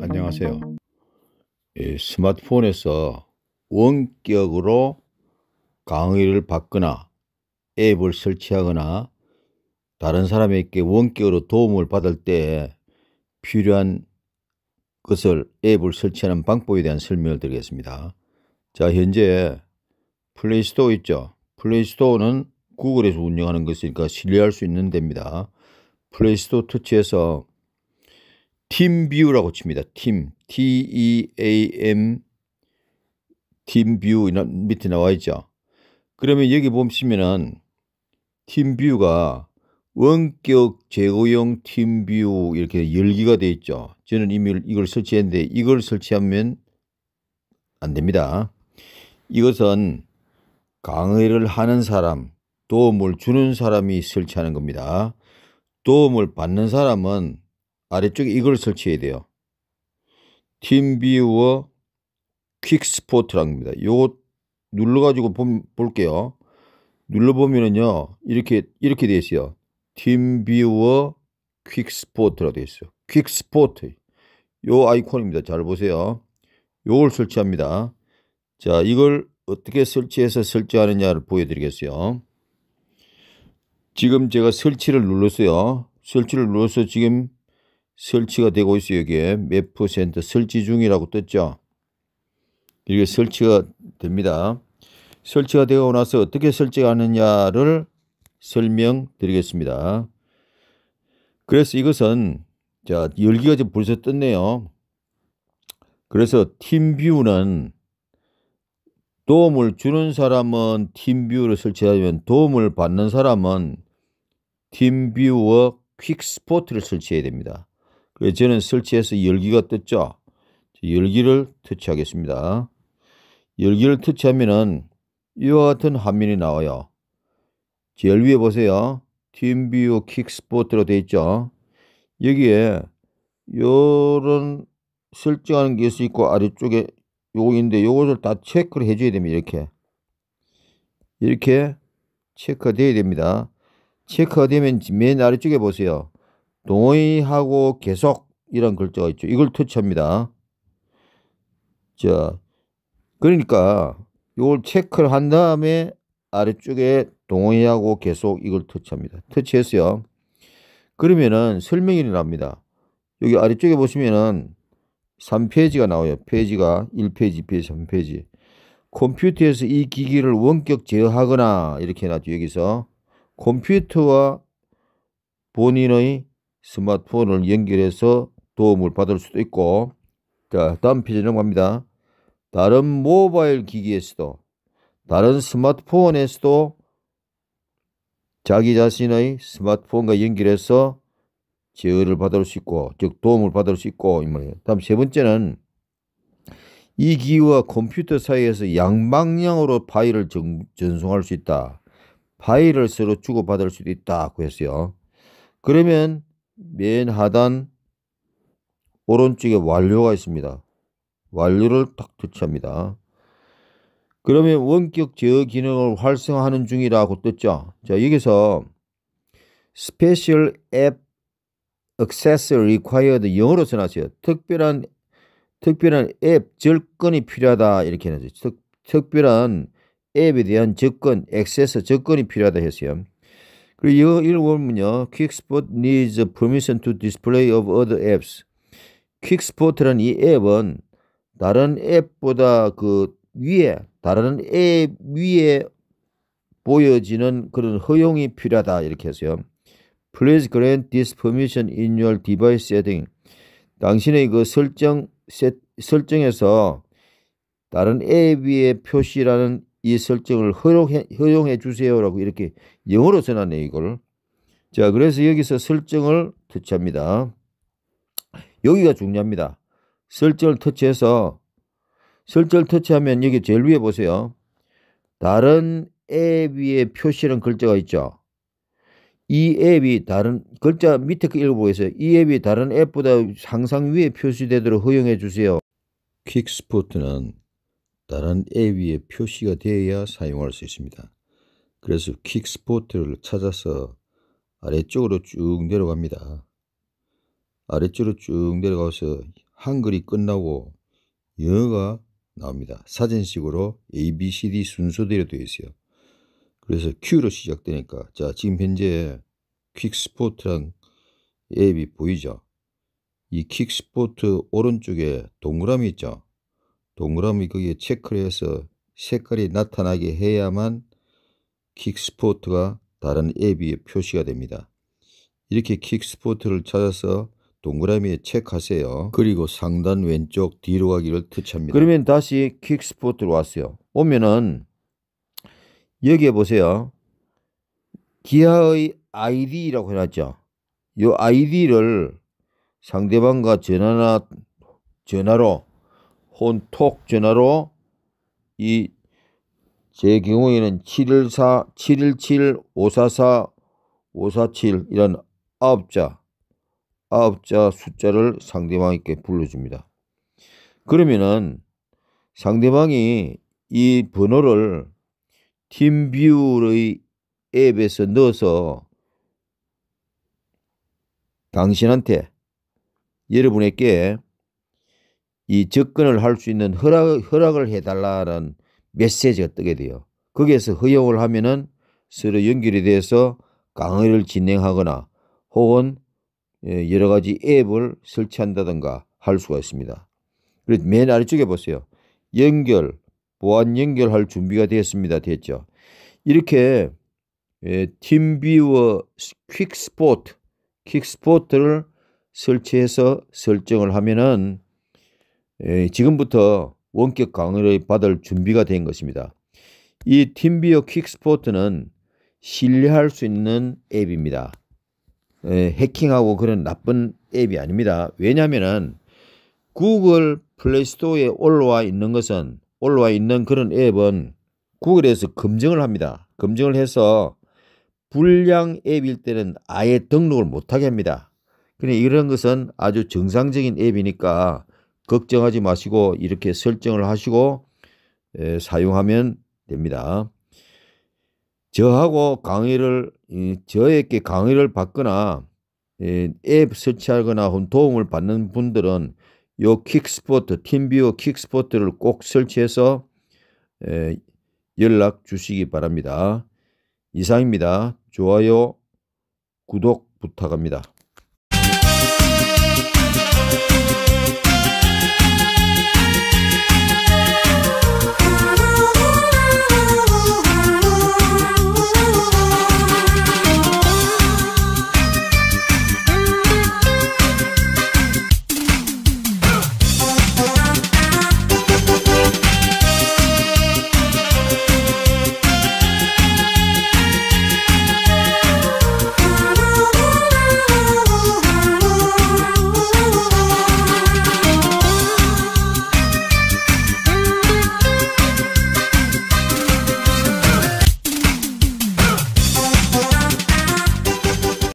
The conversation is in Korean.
안녕하세요. 스마트폰에서 원격으로 강의를 받거나 앱을 설치하거나 다른 사람에게 원격으로 도움을 받을 때 필요한 것을 앱을 설치하는 방법에 대한 설명을 드리겠습니다. 자, 현재 플레이스토어 있죠. 플레이스토어는 구글에서 운영하는 것이니까 신뢰할 수 있는 데입니다. 플레이스토어 터치에서 팀뷰라고 칩니다. 팀, T-E-A-M, 팀뷰 밑에 나와 있죠. 그러면 여기 보시면은 팀뷰가 원격 제거용 팀 뷰 이렇게 열기가 되어 있죠. 저는 이미 이걸 설치했는데 이걸 설치하면 안 됩니다. 이것은 강의를 하는 사람, 도움을 주는 사람이 설치하는 겁니다. 도움을 받는 사람은 아래쪽에 이걸 설치해야 돼요. 팀비우어 퀵스포트랍니다. 라 요거 눌러가지고 볼게요. 눌러보면은요, 이렇게, 이렇게 되어 있어요. 팀비우어 퀵스포트라 되어 있어요. 퀵스포트. 요 아이콘입니다. 잘 보세요. 요걸 설치합니다. 자, 이걸 어떻게 설치해서 설치하느냐를 보여드리겠어요. 지금 제가 설치를 눌렀어요. 설치를 눌러서 지금 설치가 되고 있어요. 여기에 몇 퍼센트 설치 중이라고 떴죠. 이게 설치가 됩니다. 설치가 되고 나서 어떻게 설치하느냐를 설명드리겠습니다. 그래서 이것은 자 열기가 지금 벌써 떴네요. 그래서 팀뷰는 도움을 주는 사람은 팀뷰를 설치하면 도움을 받는 사람은 팀뷰어 퀵스포트를 설치해야 됩니다. 그래서 저는 설치해서 열기가 떴죠. 열기를 터치하겠습니다. 열기를 터치하면은 이와 같은 화면이 나와요. 제일 위에 보세요. 팀뷰어퀵스포트로 되어 있죠. 여기에 요런 설정하는 게 있고 아래쪽에 요거 있는데 요것을 다 체크를 해줘야 됩니다. 이렇게 이렇게 체크돼야 됩니다. 체크되면 맨 아래쪽에 보세요. 동의하고 계속 이런 글자가 있죠. 이걸 터치합니다. 자, 그러니까 이걸 체크를 한 다음에 아래쪽에 동의하고 계속 이걸 터치합니다. 터치했어요. 그러면은 설명이 납니다. 여기 아래쪽에 보시면은 3페이지가 나와요. 페이지가 1페이지, 2페이지, 3페이지. 컴퓨터에서 이 기기를 원격 제어하거나 이렇게 해놨죠. 여기서 컴퓨터와 본인의 스마트폰을 연결해서 도움을 받을 수도 있고 자 다음 페이지 넘어갑니다. 다른 모바일 기기에서도 다른 스마트폰에서도 자기 자신의 스마트폰과 연결해서 제어를 받을 수 있고 즉 도움을 받을 수 있고 이 말이에요. 다음 세 번째는 이 기기와 컴퓨터 사이에서 양방향으로 파일을 전, 송할수 있다. 파일을 서로 주고받을 수도 있다고 했어요. 그러면 맨 하단 오른쪽에 완료가 있습니다. 완료를 딱 터치합니다. 그러면 원격 제어 기능을 활성화하는 중이라고 떴죠. 자, 여기서 Special App Access Required 영어로 써놨어요. 특별한 특별한 앱 절권이 필요하다 이렇게 해놨죠. 특, 특별한 앱에 대한 접근, 액세스 접근이 필요하다 했어요. 그리고 이걸 보면요. 퀵스포트 needs permission to display of other apps. 퀵스포트라는 이 앱은 다른 앱보다 그 위에 다른 앱 위에 보여지는 그런 허용이 필요하다 이렇게 했어요. Please grant this permission in your device setting. 당신의 그 설정 세, 설정에서 다른 앱 위에 표시라는 이 설정을 허용해, 허용해 주세요라고 이렇게 영어로 전하네 이걸. 자, 그래서 여기서 설정을 터치합니다. 여기가 중요합니다. 설정을 터치해서 설정을 터치하면 여기 제일 위에 보세요. 다른 앱 위에 표시는 하 글자가 있죠. 이 앱이 다른 글자 밑에 거읽어보어요이 앱이 다른 앱보다 상상 위에 표시되도록 허용해 주세요. 퀵스포트는 다른 앱 위에 표시가 되어야 사용할 수 있습니다. 그래서 킥스포트를 찾아서 아래쪽으로 쭉 내려갑니다. 아래쪽으로 쭉 내려가서 한글이 끝나고 영어가 나옵니다. 사진식으로 A, B, C, D 순서대로 되어 있어요. 그래서 Q로 시작되니까 자 지금 현재 퀵스포트란 앱이 보이죠? 이 퀵스포트 오른쪽에 동그라미 있죠? 동그라미 거기에 체크를 해서 색깔이 나타나게 해야만 킥스포트가 다른 앱에 표시가 됩니다. 이렇게 킥스포트를 찾아서 동그라미에 체크하세요. 그리고 상단 왼쪽 뒤로 가기를 터치합니다. 그러면 다시 킥스포트로 왔어요. 오면은 여기에 보세요. 기아의 아이디라고 해놨죠. 이 아이디를 상대방과 전화나 전화로 혼톡 전화로 이 제 경우에는 714, 717, 544, 547 이런 아홉 자, 아홉 자 숫자를 상대방에게 불러줍니다. 그러면은 상대방이 이 번호를 팀뷰의 앱에서 넣어서 당신한테 여러분에게 이 접근을 할 수 있는 허락, 허락을 해달라는 메시지가 뜨게 돼요. 거기에서 허용을 하면은 서로 연결이 돼서 강의를 진행하거나 혹은 예, 여러 가지 앱을 설치한다든가 할 수가 있습니다. 그리고맨 아래쪽에 보세요. 연결, 보안 연결할 준비가 되었습니다. 됐죠. 이렇게 팀비워 퀵스포트, 퀵스포트를 설치해서 설정을 하면은 예, 지금부터 원격 강의를 받을 준비가 된 것입니다. 이 팀비어 퀵스포트는 신뢰할 수 있는 앱입니다. 예, 해킹하고 그런 나쁜 앱이 아닙니다. 왜냐하면 구글 플레이스토어에 올라와 있는 것은 올라와 있는 그런 앱은 구글에서 검증을 합니다. 검증을 해서 불량 앱일 때는 아예 등록을 못하게 합니다. 그런데 그러니까 이런 것은 아주 정상적인 앱이니까 걱정하지 마시고 이렇게 설정을 하시고 사용하면 됩니다. 저하고 강의를 에, 저에게 강의를 받거나 앱 설치하거나 도움을 받는 분들은 요 킥스포트 팀뷰어 킥스포트를 꼭 설치해서 연락 주시기 바랍니다. 이상입니다. 좋아요, 구독 부탁합니다.